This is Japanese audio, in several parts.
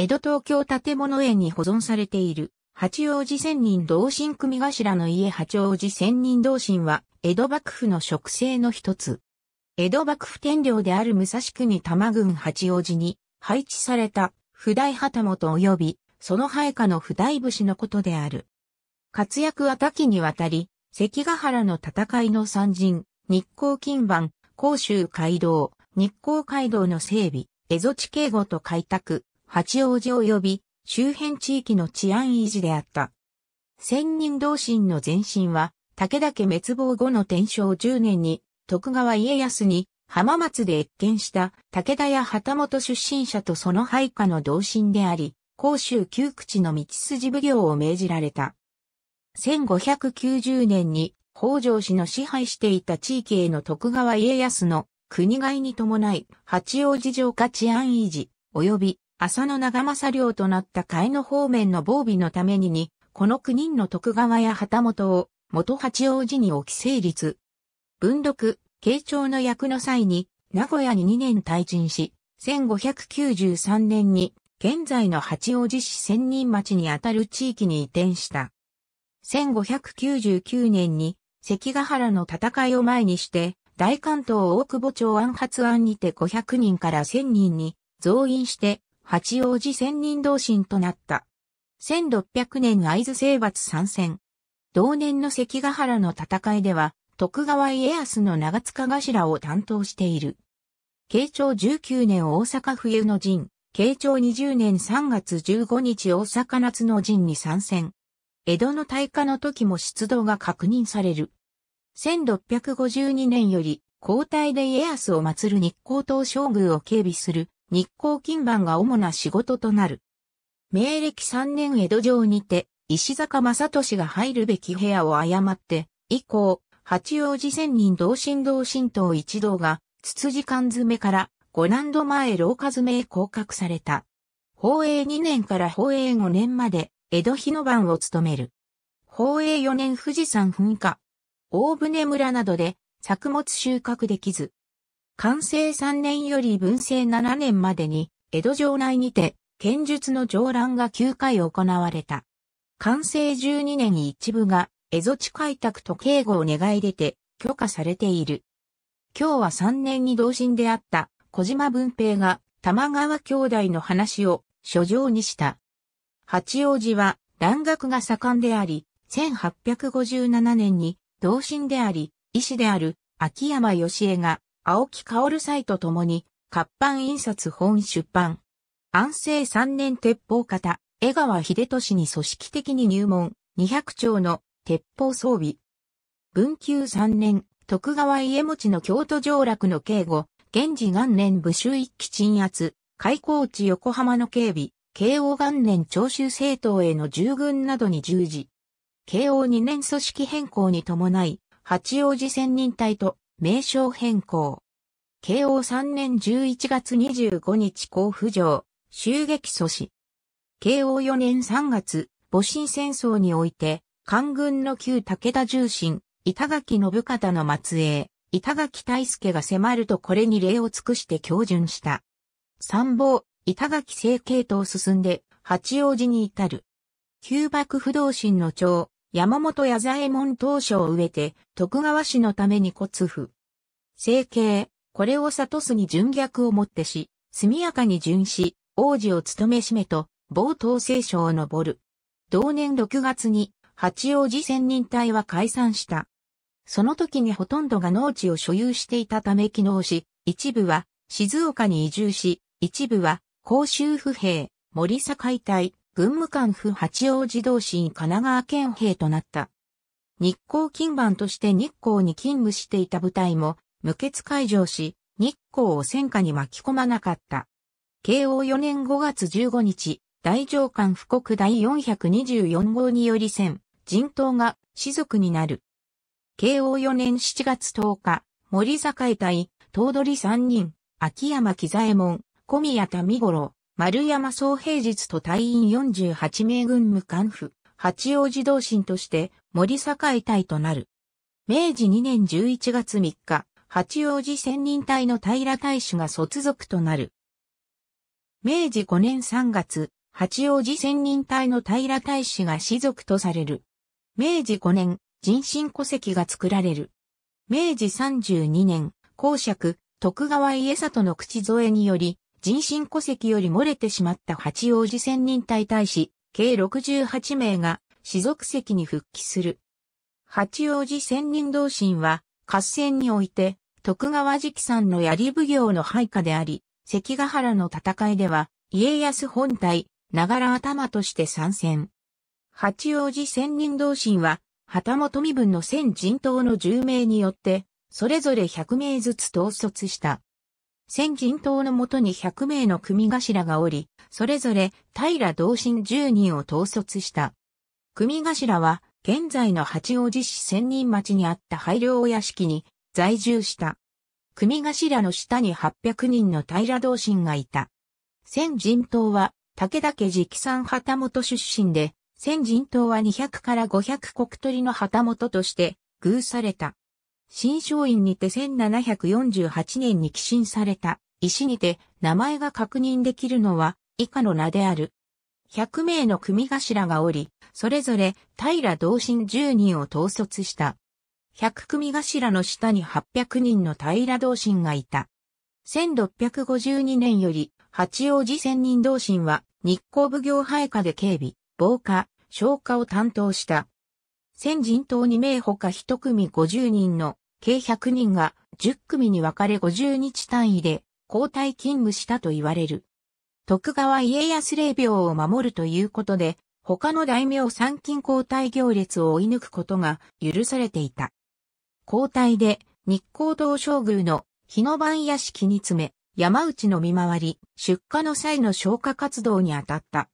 江戸東京建物園に保存されている、八王子仙人同心組頭の家八王子仙人同心は、江戸幕府の植生の一つ。江戸幕府天領である武蔵国玉郡八王子に配置された、不代旗本及び、その配下の不代節のことである。活躍は多岐にわたり、関ヶ原の戦いの参陣、日光金番、甲州街道、日光街道の整備、蝦夷地警護と開拓、八王子及び周辺地域の治安維持であった。千人同心の前身は、武田家滅亡後の天正10年に、徳川家康に浜松で越見した武田や旗本出身者とその配下の同心であり、甲州旧口の道筋奉行を命じられた。1590年に北条氏の支配していた地域への徳川家康の国外に伴い、八王子城下治安維持、及び浅野長政領となった海野方面の防備のためにに、この9人の徳川や旗本を、元八王子に置き成立。文禄、慶長の役の際に、名古屋に2年退陣し、1593年に、現在の八王子市千人町にあたる地域に移転した。1599年に、関ヶ原の戦いを前にして、大関東大久保町安発案にて500人から1000人に増員して、八王子千人同心となった。1600年会津征伐参戦。同年の関ヶ原の戦いでは、徳川家康の長塚頭を担当している。慶長19年大阪冬の陣、慶長20年3月15日大阪夏の陣に参戦。江戸の大火の時も出動が確認される。1652年より、交代で家康を祀る日光東照宮を警備する日光金板が主な仕事となる。明暦3年江戸城にて、石坂正俊が入るべき部屋を誤って、以降、八王子仙人同心同心党一同が、つつ間詰詰から五難度前廊下詰めへ降格された。宝永2年から宝永5年まで、江戸日の晩を務める。宝永4年富士山噴火。大船村などで作物収穫できず、完成3年より文政7年までに、江戸城内にて、剣術の上覧が9回行われた。完成12年に一部が、江戸地開拓と警護を願い出て、許可されている。今日は3年に同心であった小島文平が玉川兄弟の話を書状にした。八王子は蘭学が盛んであり、1857年に同心であり、医師である秋山義恵が青木薫斎と共に、活版印刷本出版。安政3年鉄砲方、江川秀俊に組織的に入門、200丁の鉄砲装備。文久3年、徳川家持の京都上落の警護、現時元年武州一揆鎮圧、開港地横浜の警備、慶応元年長州政党への従軍などに従事。慶応2年組織変更に伴い、八王子専人隊と名称変更。慶応3年11月25日甲府城、襲撃阻止。慶応4年3月、戊辰戦争において、官軍の旧武田重臣、板垣信方の末裔、板垣大助が迫るとこれに礼を尽くして教順した。参謀、板垣政系統進んで、八王子に至る。旧幕不動心の長、山本矢左衛門当初を植えて、徳川氏のために骨布。成形、これを里すに純逆をもってし、速やかに巡視、王子を務めしめと、冒頭聖書を登る。同年6月に、八王子仙人隊は解散した。その時にほとんどが農地を所有していたため機能し、一部は静岡に移住し、一部は甲州府兵、森境隊、文武官府八王子同心神奈川県兵となった。日光勤番として日光に勤務していた部隊も無血解除し、日光を戦火に巻き込まなかった。慶応4年5月15日、大上官布告第424号により戦、人頭が士族になる。慶応4年7月10日、森坂隊、頭取3人、秋山喜左衛門、小宮田美五郎、丸山総平日と隊員48名軍務官府、八王子同心として森境隊となる。明治2年11月3日、八王子専人隊の平大使が卒属となる。明治5年3月、八王子専人隊の平大使が士族とされる。明治5年、人身戸籍が作られる。明治32年、公爵、徳川家里の口添えにより、人身戸籍より漏れてしまった八王子千人隊大使、計68名が、士族籍に復帰する。八王子千人同心は、合戦において、徳川直参の槍奉行の配下であり、関ヶ原の戦いでは、家康本体、ながら頭として参戦。八王子千人同心は、旗本身分の千人党の10名によって、それぞれ100名ずつ統率した。先人党のもとに100名の組頭がおり、それぞれ平同心10人を統率した。組頭は、現在の八王子市千人町にあった廃領。お屋敷に在住した。組頭の下に800人の平同心がいた。先人党は、武田家直参旗本出身で、先人党は200から500国取りの旗本として、偶された。新商院にて1748年に寄進された石にて名前が確認できるのは以下の名である。100名の組頭がおり、それぞれ平同心10人を統率した。100組頭の下に800人の平同心がいた。1652年より八王子仙人同心は日光奉行配下で警備、防火、消火を担当した。仙人党2名ほか1組50人の計100人が10組に分かれ50日単位で交代勤務したと言われる。徳川家康霊廟を守るということで、他の大名参勤交代行列を追い抜くことが許されていた。交代で日光道将宮の日の晩屋敷に詰め、山内の見回り、出荷の際の消火活動に当たった。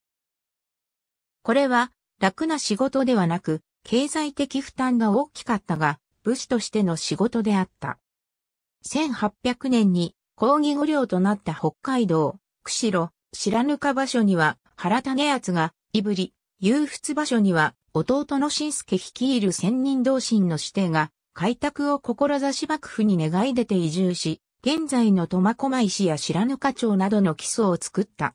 これは楽な仕事ではなく、経済的負担が大きかったが、武士としての仕事であった。1800年に抗議御領となった北海道、釧路、白糠場所には原種厚が、いぶり、裕仏場所には弟の新助率いる千人同心の指定が、開拓を志幕府に願い出て移住し、現在の苫小牧市や白糠町などの基礎を作った。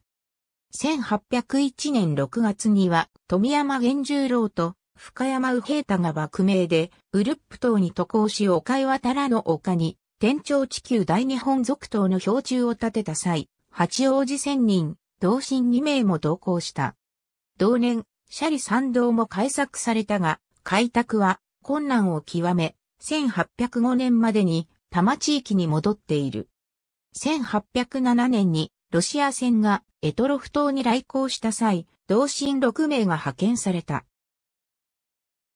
1801年6月には、富山源十郎と深山右平太が幕名で、ウルップ島に渡航し岡岩太らの丘に、天朝地球大日本続島の標柱を建てた際、八王子仙人、同心2名も同行した。同年、シャリ参道も開削されたが、開拓は困難を極め、1805年までに多摩地域に戻っている。1807年にロシア船がエトロフ島に来航した際、同心6名が派遣された。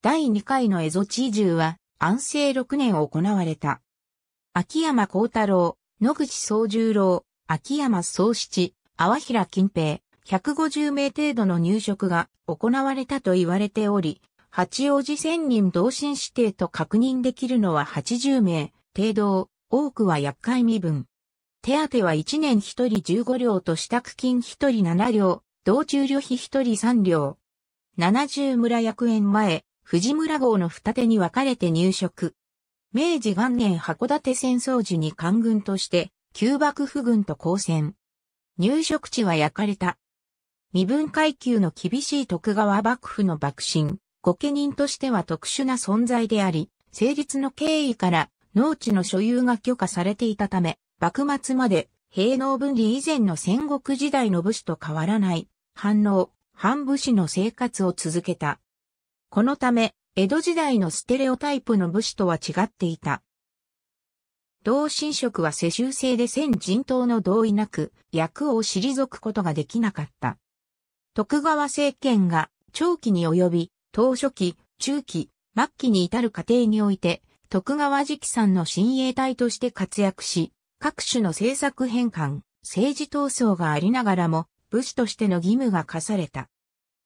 第2回の蝦夷地移住は安政6年行われた。秋山幸太郎、野口総十郎、秋山総七、淡平近平、150名程度の入植が行われたと言われており、八王子千人同心指定と確認できるのは80名、程度、多くは厄介身分。手当は1年1人15両と支度金1人7両、道中旅費1人3両。70村役園前、藤村号の二手に分かれて入植。明治元年函館戦争時に官軍として、旧幕府軍と交戦。入植地は焼かれた。身分階級の厳しい徳川幕府の幕臣、御家人としては特殊な存在であり、成立の経緯から農地の所有が許可されていたため、幕末まで平農分離以前の戦国時代の武士と変わらない、反応、反武士の生活を続けた。このため、江戸時代のステレオタイプの武士とは違っていた。同心職は世襲制で全人党の同意なく、役を退くことができなかった。徳川政権が長期に及び、当初期、中期、末期に至る過程において、徳川直参の親衛隊として活躍し、各種の政策変換、政治闘争がありながらも、武士としての義務が課された。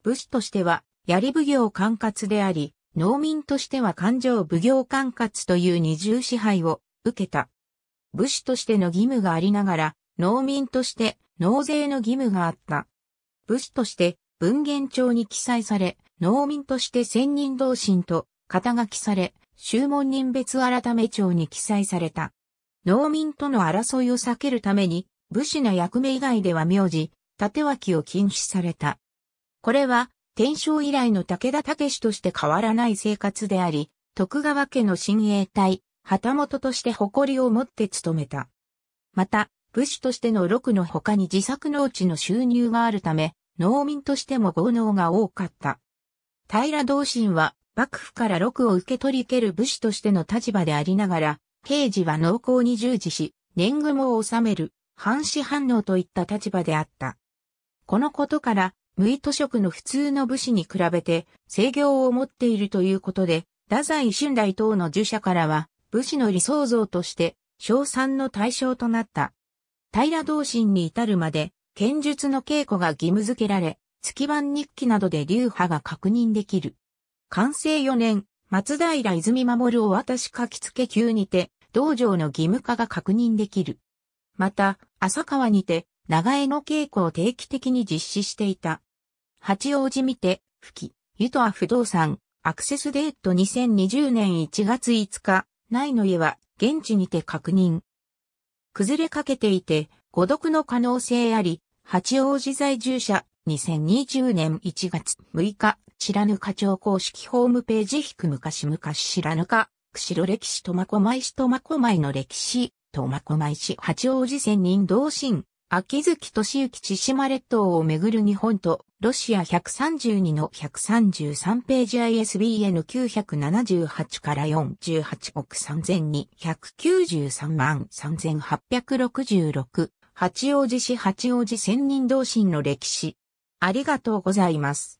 武士としては、槍奉行管轄であり、農民としては勘定奉行管轄という二重支配を受けた。武士としての義務がありながら、農民として納税の義務があった。武士として文言帳に記載され、農民として仙人同心と肩書きされ、宗門人別改め帳に記載された。農民との争いを避けるために、武士の役目以外では名字、縦脇を禁止された。これは、天正以来の武田武として変わらない生活であり、徳川家の親衛隊、旗本として誇りを持って務めた。また、武士としての六の他に自作農地の収入があるため、農民としても豪農が多かった。平同心は、幕府から六を受け取りける武士としての立場でありながら、刑事は農耕に従事し、年貢もを治める、半死反応といった立場であった。このことから、無意図職の普通の武士に比べて制御を持っているということで、太宰春来等の儒者からは、武士の理想像として、賞賛の対象となった。平同心に至るまで、剣術の稽古が義務付けられ、月番日記などで流派が確認できる。完成4年、松平泉守を私書き付け級にて、道場の義務化が確認できる。また、浅川にて、長江の稽古を定期的に実施していた。八王子見て、吹き、湯とは不動産、アクセスデート2020年1月5日、内の家は、現地にて確認。崩れかけていて、誤読の可能性あり、八王子在住者、2020年1月6日、知らぬ課長公式ホームページ引く昔々知らぬか、釧路歴史苫小牧市苫小牧の歴史、苫小牧市八王子仙人同心、秋月敏行千島列島をめぐる日本とロシア132の133ページ ISBN 978から48億3293万3866八王子市八王子仙人同心の歴史ありがとうございます。